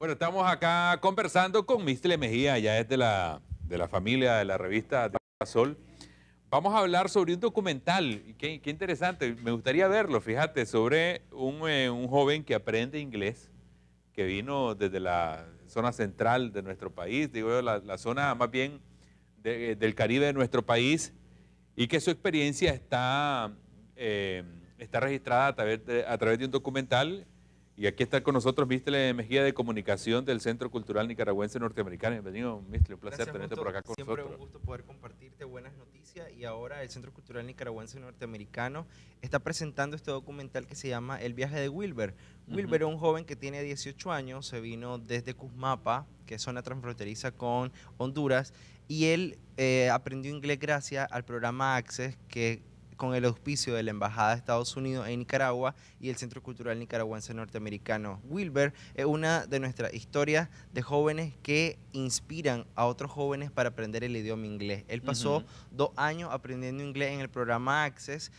Bueno, estamos acá conversando con Mistle Mejía, ya es de la, de la familia de la revista Sol. Vamos a hablar sobre un documental, qué, interesante, me gustaría verlo, fíjate, sobre un, eh, un, joven que aprende inglés, que vino desde la zona central de nuestro país, digo la, la zona más bien del Caribe de nuestro país, y que su experiencia está, eh, está registrada a través, a través de un documental y aquí está con nosotros Mistle Mejía de Comunicación del Centro Cultural Nicaragüense Norteamericano. Bienvenido, Mistle, un placer tenerte por acá con nosotros. Siempre un gusto poder compartirte buenas noticias. Y ahora el Centro Cultural Nicaragüense Norteamericano está presentando este documental que se llama El viaje de Wilber. Wilber es un joven que tiene 18 años, se vino desde Cusmapa, que es zona transfronteriza con Honduras, y él eh, aprendió inglés gracias al programa Access que con el auspicio de la Embajada de Estados Unidos en Nicaragua y el Centro Cultural Nicaragüense Norteamericano Wilber, es una de nuestras historias de jóvenes que inspiran a otros jóvenes para aprender el idioma inglés. Él pasó dos años aprendiendo inglés en el programa Access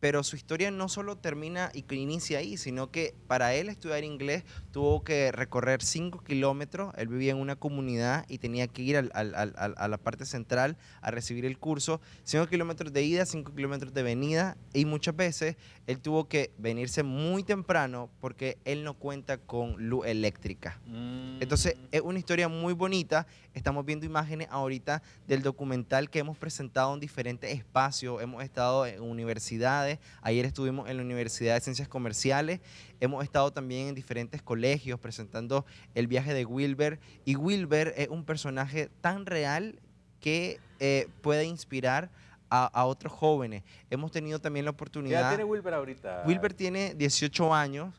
pero su historia no solo termina y inicia ahí, sino que para él estudiar inglés tuvo que recorrer 5 kilómetros, él vivía en una comunidad y tenía que ir a la parte central a recibir el curso, 5 kilómetros de ida, 5 kilómetros de venida y muchas veces él tuvo que venirse muy temprano porque él no cuenta con luz eléctrica. Mm. Entonces es una historia muy bonita, estamos viendo imágenes ahorita del documental que hemos presentado en diferentes espacios, hemos estado en universidades, Ayer estuvimos en la Universidad de Ciencias Comerciales. Hemos estado también en diferentes colegios presentando el viaje de Wilber. Y Wilber es un personaje tan real que eh, puede inspirar a, otros jóvenes. Hemos tenido también la oportunidad. ¿Qué tiene Wilber ahorita? Wilber tiene 18 años.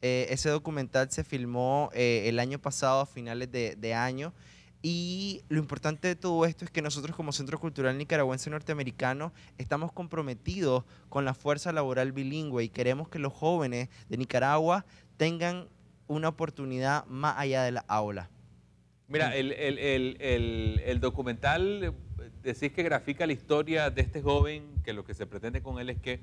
Eh, ese documental se filmó eh, el año pasado, a finales de año. Y lo importante de todo esto es que nosotros como Centro Cultural Nicaragüense Norteamericano estamos comprometidos con la fuerza laboral bilingüe y queremos que los jóvenes de Nicaragua tengan una oportunidad más allá de la aula. Mira, el, el, el, el documental decís que grafica la historia de este joven, que lo que se pretende con él es que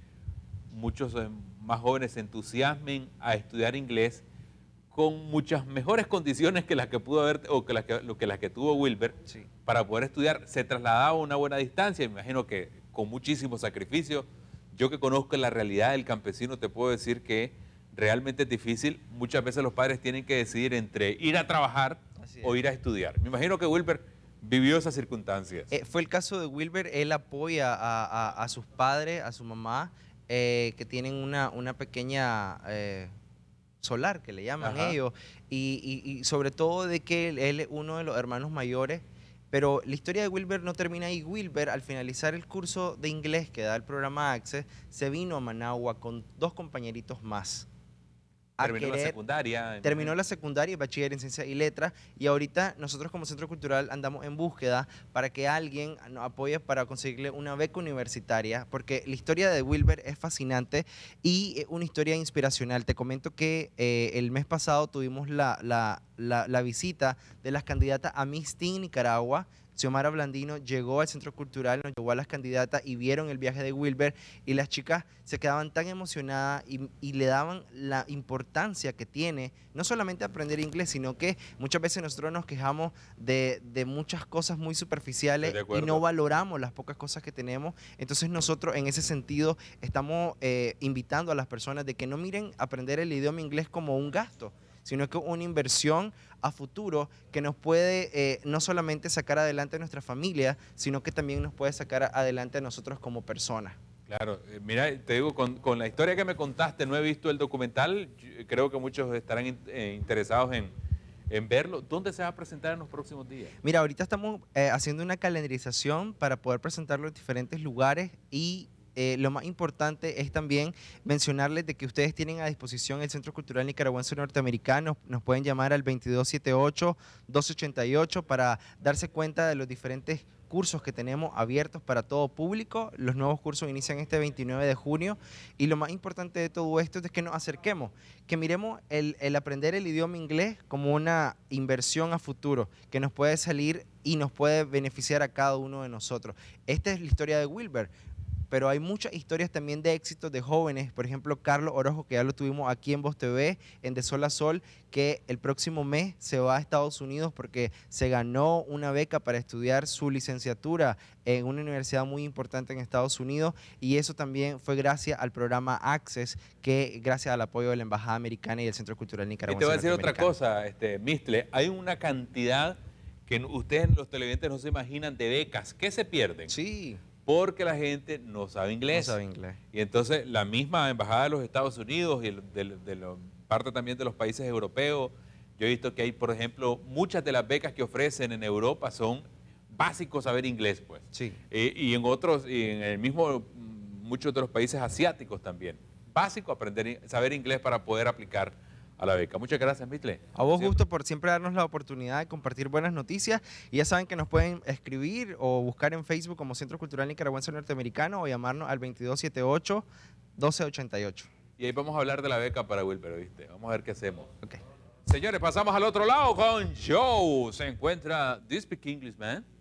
muchos eh, más jóvenes se entusiasmen a estudiar inglés con muchas mejores condiciones que las que pudo haber o que las que, las que tuvo Wilber para poder estudiar. Se trasladaba a una buena distancia, me imagino que con muchísimo sacrificio. Yo que conozco la realidad del campesino te puedo decir que realmente es difícil. Muchas veces los padres tienen que decidir entre ir a trabajar o ir a estudiar. Me imagino que Wilber vivió esas circunstancias. Eh, fue el caso de Wilber, él apoya a, sus padres, a su mamá, eh, que tienen una, una pequeña... Eh, solar, que le llaman ellos, y, y, y, sobre todo de que él es uno de los hermanos mayores. Pero la historia de Wilber no termina ahí. Wilber, al finalizar el curso de inglés que da el programa Access, se vino a Managua con dos compañeritos más terminó la secundaria. Terminó la secundaria, bachiller en ciencias y letras, y ahorita nosotros como centro cultural andamos en búsqueda para que alguien nos apoye para conseguirle una beca universitaria, porque la historia de Wilber es fascinante y una historia inspiracional. Te comento que eh, el mes pasado tuvimos la, la visita de las candidatas a Miss Teen Nicaragua, Xiomara Blandino llegó al Centro Cultural, nos llevó a las candidatas y vieron el viaje de Wilber y las chicas se quedaban tan emocionadas y, le daban la importancia que tiene no solamente aprender inglés, sino que muchas veces nosotros nos quejamos de, muchas cosas muy superficiales y no valoramos las pocas cosas que tenemos. Entonces nosotros en ese sentido estamos eh, invitando a las personas de que no miren aprender el idioma inglés como un gasto, sino que una inversión a futuro que nos puede eh, no solamente sacar adelante nuestra familia, sino que también nos puede sacar adelante a nosotros como personas. Claro, eh, mira, te digo, con, la historia que me contaste, no he visto el documental, eh, creo que muchos estarán interesados en, verlo. ¿Dónde se va a presentar en los próximos días? Mira, ahorita estamos haciendo una calendarización para poder presentarlo en diferentes lugares y eh, lo más importante es también mencionarles de que ustedes tienen a disposición el Centro Cultural Nicaragüense Norteamericano. Nos pueden llamar al 2278 288 para darse cuenta de los diferentes cursos que tenemos abiertos para todo público. Los nuevos cursos inician este 29 de junio y lo más importante de todo esto es que nos acerquemos, que miremos el, el aprender el idioma inglés como una inversión a futuro que nos puede salir y nos puede beneficiar a cada uno de nosotros. Esta es la historia de Wilber pero hay muchas historias también de éxitos de jóvenes. Por ejemplo, Carlos Orojo, que ya lo tuvimos aquí en Voz TV, en De Sol a Sol, que el próximo mes se va a Estados Unidos porque se ganó una beca para estudiar su licenciatura en una universidad muy importante en Estados Unidos. Y eso también fue gracias al programa Access, que gracias al apoyo de la Embajada Americana y del Centro Cultural Nicaragua. Y te voy a decir otra cosa, este, Mistle, hay una cantidad que ustedes los televidentes no se imaginan de becas. ¿Qué se pierden? Sí porque la gente no sabe inglés. sabe inglés. Y entonces la misma embajada de los Estados Unidos y de, parte también de los países europeos, yo he visto que hay, por ejemplo, muchas de las becas que ofrecen en Europa son básico saber inglés, pues. Sí. y en otros, y en el mismo, mm, muchos de los países asiáticos también. Básico aprender, saber inglés para poder aplicar a la beca. Muchas gracias, Mitle. A vos, Gusto, por siempre darnos la oportunidad de compartir buenas noticias. Y ya saben que nos pueden escribir o buscar en Facebook como Centro Cultural Nicaragüense Norteamericano o llamarnos al 2278 1288. Y ahí vamos a hablar de la beca para Wilber, ¿viste? Vamos a ver qué hacemos. Ok. Señores, pasamos al otro lado con Joe. Se encuentra This English, man.